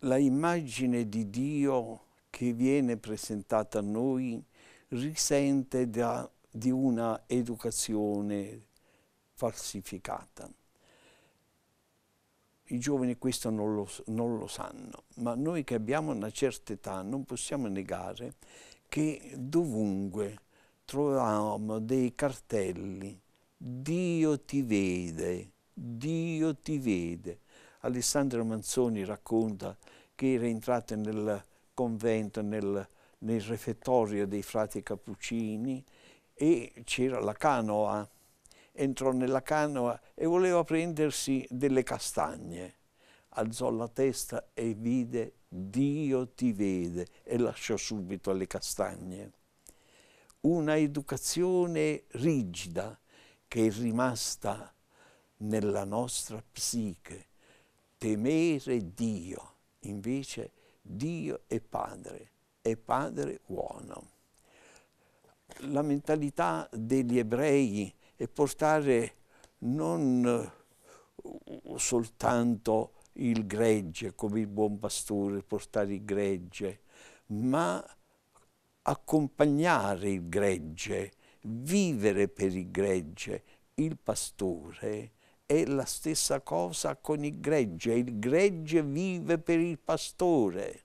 La immagine di Dio che viene presentata a noi risente da, di una educazione falsificata. I giovani questo non lo, non lo, sanno, ma noi che abbiamo una certa età non possiamo negare che dovunque troviamo dei cartelli Dio ti vede, Dio ti vede. Alessandro Manzoni racconta che era entrato nel convento, nel, nel refettorio dei frati cappuccini e c'era la canoa. Entrò nella canoa e voleva prendersi delle castagne. Alzò la testa e vide Dio ti vede e lasciò subito le castagne. Una educazione rigida, che è rimasta nella nostra psiche, temere Dio, invece Dio è Padre, è Padre buono. La mentalità degli ebrei è portare non soltanto il gregge, come il buon pastore, portare il gregge, ma accompagnare il gregge vivere per il gregge, il pastore, è la stessa cosa con il gregge, il gregge vive per il pastore.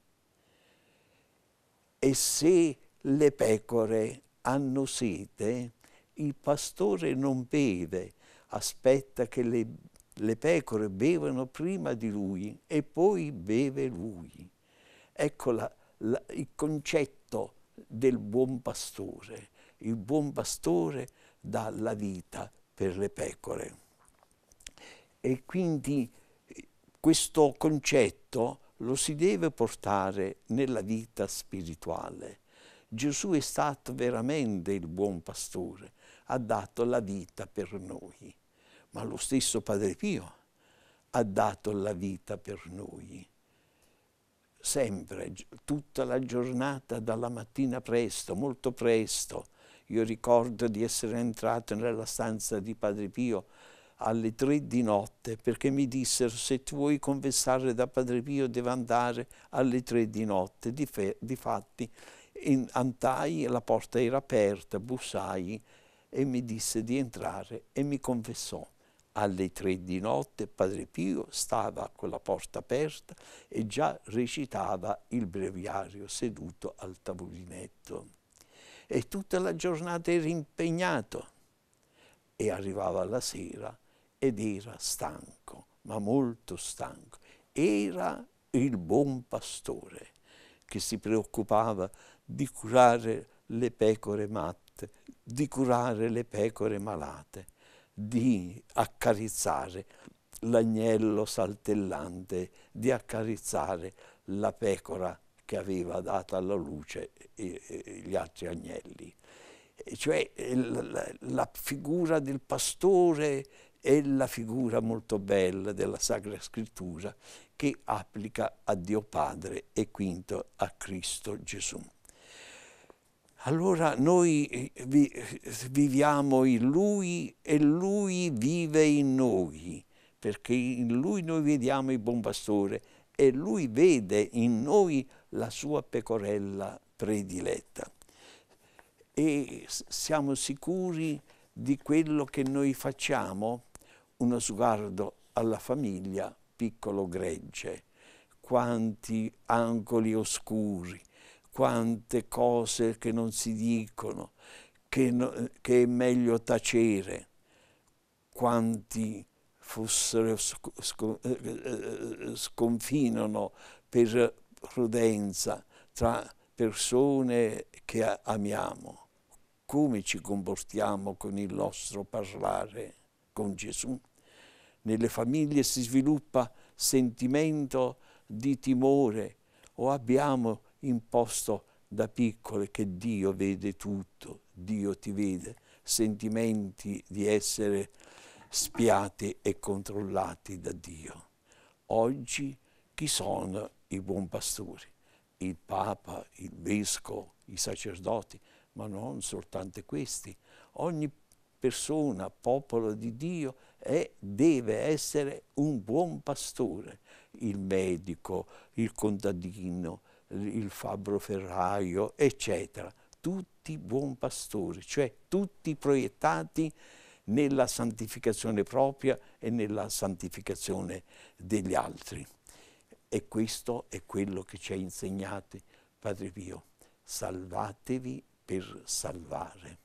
E se le pecore hanno sete, il pastore non beve, aspetta che le, le pecore bevano prima di lui e poi beve lui. Ecco la, la, il concetto del buon pastore il buon pastore dà la vita per le pecore. E quindi eh, questo concetto lo si deve portare nella vita spirituale. Gesù è stato veramente il buon pastore, ha dato la vita per noi, ma lo stesso Padre Pio ha dato la vita per noi. Sempre, tutta la giornata, dalla mattina presto, molto presto, io ricordo di essere entrato nella stanza di Padre Pio alle tre di notte perché mi dissero se tu vuoi confessare da Padre Pio devi andare alle tre di notte. Dif difatti in, andai, la porta era aperta, bussai e mi disse di entrare e mi confessò. Alle tre di notte Padre Pio stava con la porta aperta e già recitava il breviario seduto al tavolinetto e tutta la giornata era impegnato e arrivava la sera ed era stanco, ma molto stanco. Era il buon pastore che si preoccupava di curare le pecore matte, di curare le pecore malate, di accarezzare l'agnello saltellante, di accarezzare la pecora che aveva dato alla luce eh, eh, gli altri agnelli. Cioè eh, la figura del pastore è la figura molto bella della Sacra Scrittura che applica a Dio Padre e quinto a Cristo Gesù. Allora noi viviamo in Lui e Lui vive in noi, perché in Lui noi vediamo il buon pastore e Lui vede in noi il la sua pecorella prediletta. E siamo sicuri di quello che noi facciamo? Uno sguardo alla famiglia, piccolo gregge, quanti angoli oscuri, quante cose che non si dicono, che, no, che è meglio tacere, quanti fossero sc sc eh, eh, eh, sconfinano per prudenza tra persone che amiamo, come ci comportiamo con il nostro parlare con Gesù. Nelle famiglie si sviluppa sentimento di timore o abbiamo imposto da piccole che Dio vede tutto, Dio ti vede, sentimenti di essere spiati e controllati da Dio. Oggi chi sono i buon pastori? Il Papa, il Vescovo, i sacerdoti, ma non soltanto questi. Ogni persona, popolo di Dio, è, deve essere un buon pastore. Il medico, il contadino, il fabbro ferraio, eccetera. Tutti buon pastori, cioè tutti proiettati nella santificazione propria e nella santificazione degli altri. E questo è quello che ci ha insegnato Padre Pio. Salvatevi per salvare.